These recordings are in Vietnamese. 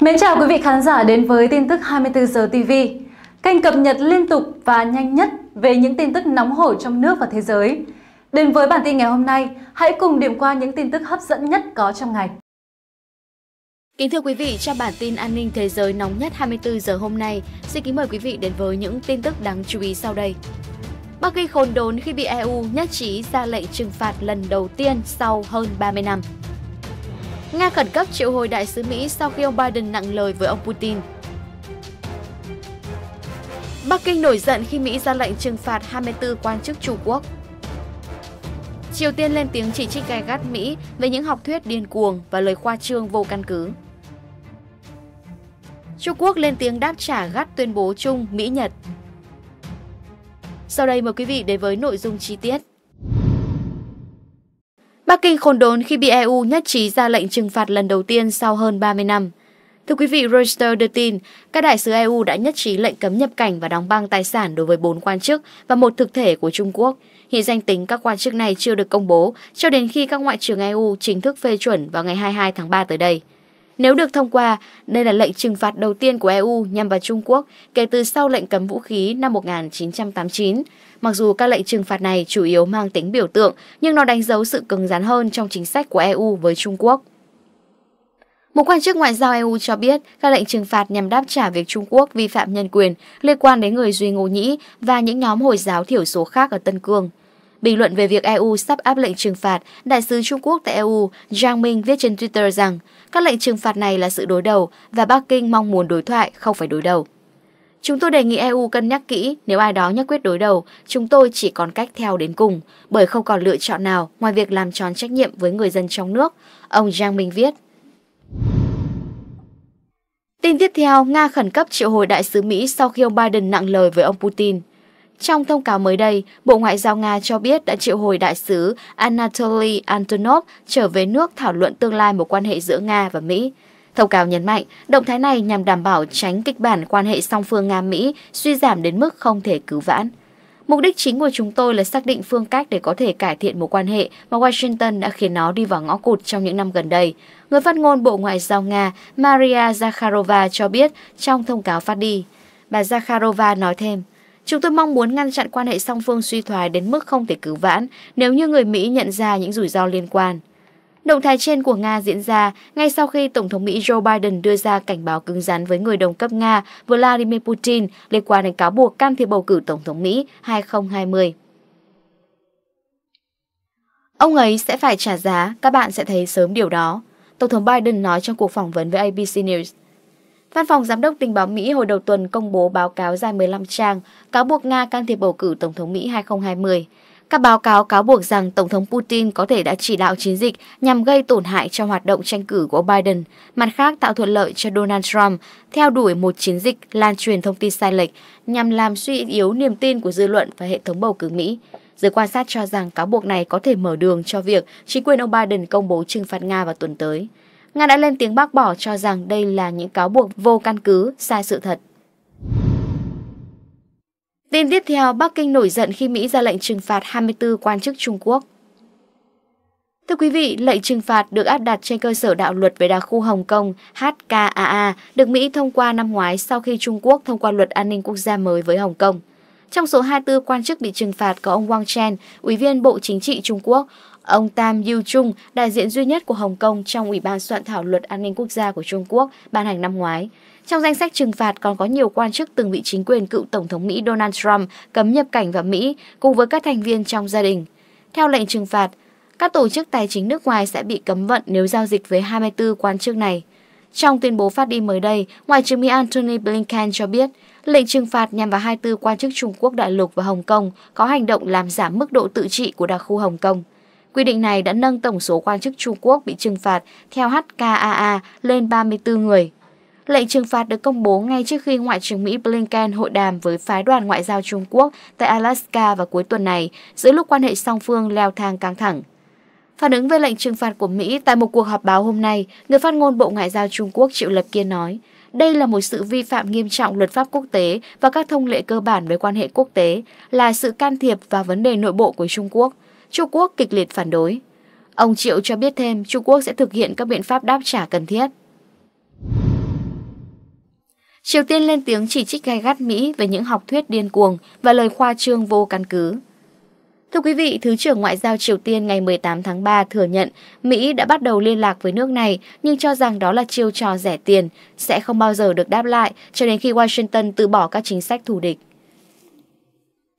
Mến chào quý vị khán giả đến với tin tức 24 giờ TV, kênh cập nhật liên tục và nhanh nhất về những tin tức nóng hổi trong nước và thế giới. Đến với bản tin ngày hôm nay, hãy cùng điểm qua những tin tức hấp dẫn nhất có trong ngày. Kính thưa quý vị, trong bản tin an ninh thế giới nóng nhất 24 giờ hôm nay, xin kính mời quý vị đến với những tin tức đáng chú ý sau đây. Bắc Kinh khốn đốn khi bị EU nhất trí ra lệnh trừng phạt lần đầu tiên sau hơn 30 năm. Nga khẩn cấp triệu hồi đại sứ Mỹ sau khi ông Biden nặng lời với ông Putin. Bắc Kinh nổi giận khi Mỹ ra lệnh trừng phạt 24 quan chức Trung Quốc. Triều Tiên lên tiếng chỉ trích gai gắt Mỹ về những học thuyết điên cuồng và lời khoa trương vô căn cứ. Trung Quốc lên tiếng đáp trả gắt tuyên bố chung Mỹ-Nhật. Sau đây mời quý vị đến với nội dung chi tiết. Bắc Kinh khôn đốn khi bị EU nhất trí ra lệnh trừng phạt lần đầu tiên sau hơn 30 năm. Thưa quý vị, Reuters đưa tin, các đại sứ EU đã nhất trí lệnh cấm nhập cảnh và đóng băng tài sản đối với 4 quan chức và một thực thể của Trung Quốc. Hiện danh tính các quan chức này chưa được công bố cho đến khi các ngoại trưởng EU chính thức phê chuẩn vào ngày 22 tháng 3 tới đây. Nếu được thông qua, đây là lệnh trừng phạt đầu tiên của EU nhằm vào Trung Quốc kể từ sau lệnh cấm vũ khí năm 1989. Mặc dù các lệnh trừng phạt này chủ yếu mang tính biểu tượng, nhưng nó đánh dấu sự cứng rắn hơn trong chính sách của EU với Trung Quốc. Một quan chức ngoại giao EU cho biết các lệnh trừng phạt nhằm đáp trả việc Trung Quốc vi phạm nhân quyền liên quan đến người Duy Ngô Nhĩ và những nhóm Hồi giáo thiểu số khác ở Tân Cương. Bình luận về việc EU sắp áp lệnh trừng phạt, đại sứ Trung Quốc tại EU Giang Minh viết trên Twitter rằng các lệnh trừng phạt này là sự đối đầu và Bắc Kinh mong muốn đối thoại, không phải đối đầu. Chúng tôi đề nghị EU cân nhắc kỹ, nếu ai đó nhất quyết đối đầu, chúng tôi chỉ còn cách theo đến cùng, bởi không còn lựa chọn nào ngoài việc làm tròn trách nhiệm với người dân trong nước, ông Giang Minh viết. Tin tiếp theo, Nga khẩn cấp triệu hồi đại sứ Mỹ sau khi ông Biden nặng lời với ông Putin. Trong thông cáo mới đây, Bộ Ngoại giao Nga cho biết đã triệu hồi đại sứ Anatoly Antonov trở về nước thảo luận tương lai mối quan hệ giữa Nga và Mỹ. Thông cáo nhấn mạnh, động thái này nhằm đảm bảo tránh kịch bản quan hệ song phương Nga-Mỹ suy giảm đến mức không thể cứu vãn. Mục đích chính của chúng tôi là xác định phương cách để có thể cải thiện mối quan hệ mà Washington đã khiến nó đi vào ngõ cụt trong những năm gần đây. Người phát ngôn Bộ Ngoại giao Nga Maria Zakharova cho biết trong thông cáo phát đi. Bà Zakharova nói thêm, Chúng tôi mong muốn ngăn chặn quan hệ song phương suy thoái đến mức không thể cứu vãn nếu như người Mỹ nhận ra những rủi ro liên quan. Động thái trên của Nga diễn ra ngay sau khi Tổng thống Mỹ Joe Biden đưa ra cảnh báo cứng rắn với người đồng cấp Nga Vladimir Putin liên quan đến cáo buộc can thiệp bầu cử Tổng thống Mỹ 2020. Ông ấy sẽ phải trả giá, các bạn sẽ thấy sớm điều đó. Tổng thống Biden nói trong cuộc phỏng vấn với ABC News. Văn phòng Giám đốc tình báo Mỹ hồi đầu tuần công bố báo cáo dài 15 trang cáo buộc Nga can thiệp bầu cử Tổng thống Mỹ 2020. Các báo cáo cáo buộc rằng Tổng thống Putin có thể đã chỉ đạo chiến dịch nhằm gây tổn hại cho hoạt động tranh cử của Biden, mặt khác tạo thuận lợi cho Donald Trump theo đuổi một chiến dịch lan truyền thông tin sai lệch nhằm làm suy yếu niềm tin của dư luận và hệ thống bầu cử Mỹ. Giới quan sát cho rằng cáo buộc này có thể mở đường cho việc chính quyền ông Biden công bố trừng phạt Nga vào tuần tới. Nga đã lên tiếng bác bỏ cho rằng đây là những cáo buộc vô căn cứ, sai sự thật. Tin tiếp theo, Bắc Kinh nổi giận khi Mỹ ra lệnh trừng phạt 24 quan chức Trung Quốc. Thưa quý vị, lệnh trừng phạt được áp đặt trên cơ sở đạo luật về đặc khu Hồng Kông HKAA được Mỹ thông qua năm ngoái sau khi Trung Quốc thông qua luật an ninh quốc gia mới với Hồng Kông. Trong số 24 quan chức bị trừng phạt có ông Wang Chen, Ủy viên Bộ Chính trị Trung Quốc, Ông Tam Yu Chung, đại diện duy nhất của Hồng Kông trong Ủy ban soạn thảo luật an ninh quốc gia của Trung Quốc, ban hành năm ngoái. Trong danh sách trừng phạt còn có nhiều quan chức từng bị chính quyền cựu Tổng thống Mỹ Donald Trump cấm nhập cảnh vào Mỹ cùng với các thành viên trong gia đình. Theo lệnh trừng phạt, các tổ chức tài chính nước ngoài sẽ bị cấm vận nếu giao dịch với 24 quan chức này. Trong tuyên bố phát đi mới đây, Ngoại trưởng Mỹ Antony Blinken cho biết, lệnh trừng phạt nhằm vào 24 quan chức Trung Quốc đại lục và Hồng Kông có hành động làm giảm mức độ tự trị của đặc khu Hồng Kông. Quy định này đã nâng tổng số quan chức Trung Quốc bị trừng phạt theo HKAA lên 34 người. Lệnh trừng phạt được công bố ngay trước khi Ngoại trưởng Mỹ Blinken hội đàm với phái đoàn ngoại giao Trung Quốc tại Alaska vào cuối tuần này, giữa lúc quan hệ song phương leo thang căng thẳng. Phản ứng về lệnh trừng phạt của Mỹ tại một cuộc họp báo hôm nay, người phát ngôn Bộ Ngoại giao Trung Quốc Triệu Lập Kiên nói, đây là một sự vi phạm nghiêm trọng luật pháp quốc tế và các thông lệ cơ bản về quan hệ quốc tế, là sự can thiệp vào vấn đề nội bộ của Trung Quốc – Trung Quốc kịch liệt phản đối. Ông Triệu cho biết thêm Trung Quốc sẽ thực hiện các biện pháp đáp trả cần thiết. Triều Tiên lên tiếng chỉ trích gai gắt Mỹ về những học thuyết điên cuồng và lời khoa trương vô căn cứ. Thưa quý vị, Thứ trưởng Ngoại giao Triều Tiên ngày 18 tháng 3 thừa nhận Mỹ đã bắt đầu liên lạc với nước này nhưng cho rằng đó là chiêu trò rẻ tiền, sẽ không bao giờ được đáp lại cho đến khi Washington từ bỏ các chính sách thù địch.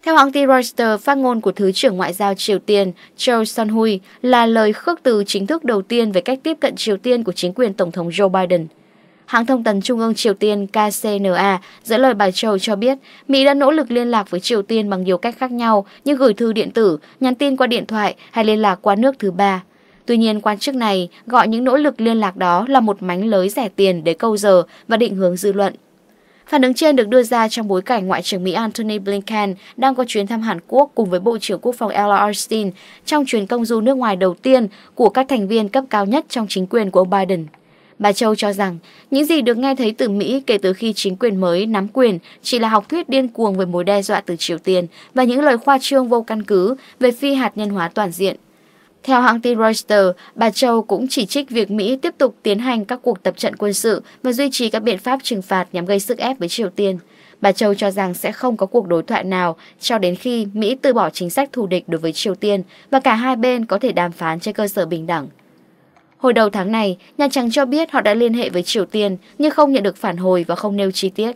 Theo hãng tin Reuters, phát ngôn của Thứ trưởng Ngoại giao Triều Tiên Cho Sun hui là lời khước từ chính thức đầu tiên về cách tiếp cận Triều Tiên của chính quyền Tổng thống Joe Biden. Hãng thông tấn Trung ương Triều Tiên KCNA dẫn lời bà Châu cho biết Mỹ đã nỗ lực liên lạc với Triều Tiên bằng nhiều cách khác nhau như gửi thư điện tử, nhắn tin qua điện thoại hay liên lạc qua nước thứ ba. Tuy nhiên, quan chức này gọi những nỗ lực liên lạc đó là một mánh lới rẻ tiền để câu giờ và định hướng dư luận. Phản ứng trên được đưa ra trong bối cảnh Ngoại trưởng Mỹ Antony Blinken đang có chuyến thăm Hàn Quốc cùng với Bộ trưởng Quốc phòng Ella Austin trong chuyến công du nước ngoài đầu tiên của các thành viên cấp cao nhất trong chính quyền của ông Biden. Bà Châu cho rằng, những gì được nghe thấy từ Mỹ kể từ khi chính quyền mới nắm quyền chỉ là học thuyết điên cuồng về mối đe dọa từ Triều Tiên và những lời khoa trương vô căn cứ về phi hạt nhân hóa toàn diện theo hãng tin Reuters, bà Châu cũng chỉ trích việc Mỹ tiếp tục tiến hành các cuộc tập trận quân sự và duy trì các biện pháp trừng phạt nhằm gây sức ép với Triều Tiên. Bà Châu cho rằng sẽ không có cuộc đối thoại nào cho đến khi Mỹ từ bỏ chính sách thù địch đối với Triều Tiên và cả hai bên có thể đàm phán trên cơ sở bình đẳng. Hồi đầu tháng này, Nhà Trắng cho biết họ đã liên hệ với Triều Tiên nhưng không nhận được phản hồi và không nêu chi tiết.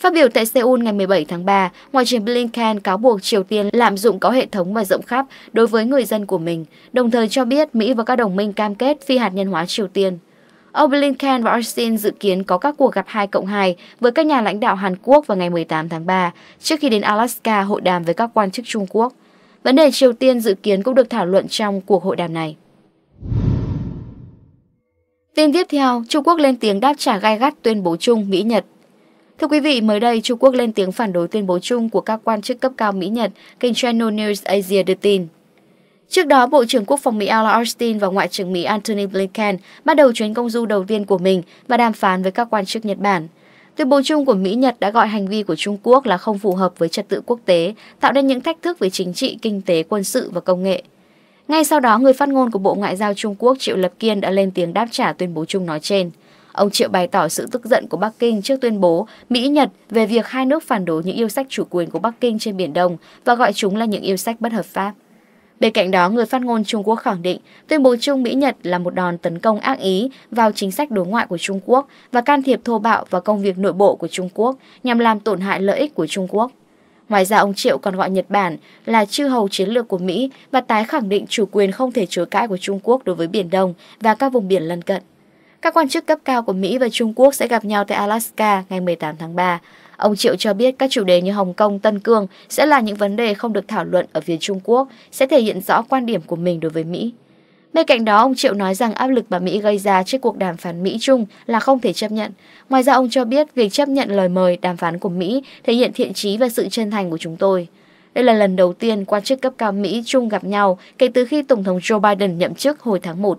Phát biểu tại Seoul ngày 17 tháng 3, Ngoại trưởng Blinken cáo buộc Triều Tiên lạm dụng có hệ thống và rộng khắp đối với người dân của mình, đồng thời cho biết Mỹ và các đồng minh cam kết phi hạt nhân hóa Triều Tiên. Ông Blinken và Austin dự kiến có các cuộc gặp 2 cộng 2 với các nhà lãnh đạo Hàn Quốc vào ngày 18 tháng 3, trước khi đến Alaska hội đàm với các quan chức Trung Quốc. Vấn đề Triều Tiên dự kiến cũng được thảo luận trong cuộc hội đàm này. Tin tiếp theo, Trung Quốc lên tiếng đáp trả gai gắt tuyên bố chung Mỹ-Nhật Thưa quý vị, mới đây Trung Quốc lên tiếng phản đối tuyên bố chung của các quan chức cấp cao Mỹ-Nhật, kênh Channel News Asia đưa tin. Trước đó, Bộ trưởng Quốc phòng Mỹ Lloyd Austin và Ngoại trưởng Mỹ Antony Blinken bắt đầu chuyến công du đầu tiên của mình và đàm phán với các quan chức Nhật Bản. Tuyên bố chung của Mỹ-Nhật đã gọi hành vi của Trung Quốc là không phù hợp với trật tự quốc tế, tạo nên những thách thức về chính trị, kinh tế, quân sự và công nghệ. Ngay sau đó, người phát ngôn của Bộ Ngoại giao Trung Quốc Triệu Lập Kiên đã lên tiếng đáp trả tuyên bố chung nói trên – Ông Triệu bày tỏ sự tức giận của Bắc Kinh trước tuyên bố Mỹ-Nhật về việc hai nước phản đối những yêu sách chủ quyền của Bắc Kinh trên Biển Đông và gọi chúng là những yêu sách bất hợp pháp. Bên cạnh đó, người phát ngôn Trung Quốc khẳng định tuyên bố chung Mỹ-Nhật là một đòn tấn công ác ý vào chính sách đối ngoại của Trung Quốc và can thiệp thô bạo vào công việc nội bộ của Trung Quốc nhằm làm tổn hại lợi ích của Trung Quốc. Ngoài ra, ông Triệu còn gọi Nhật Bản là chư hầu chiến lược của Mỹ và tái khẳng định chủ quyền không thể chối cãi của Trung Quốc đối với Biển Đông và các vùng biển lân cận. Các quan chức cấp cao của Mỹ và Trung Quốc sẽ gặp nhau tại Alaska ngày 18 tháng 3. Ông Triệu cho biết các chủ đề như Hồng Kông, Tân Cương sẽ là những vấn đề không được thảo luận ở phía Trung Quốc, sẽ thể hiện rõ quan điểm của mình đối với Mỹ. Bên cạnh đó, ông Triệu nói rằng áp lực mà Mỹ gây ra trước cuộc đàm phán Mỹ-Trung là không thể chấp nhận. Ngoài ra, ông cho biết việc chấp nhận lời mời đàm phán của Mỹ thể hiện thiện trí và sự chân thành của chúng tôi. Đây là lần đầu tiên quan chức cấp cao Mỹ-Trung gặp nhau kể từ khi Tổng thống Joe Biden nhậm chức hồi tháng 1.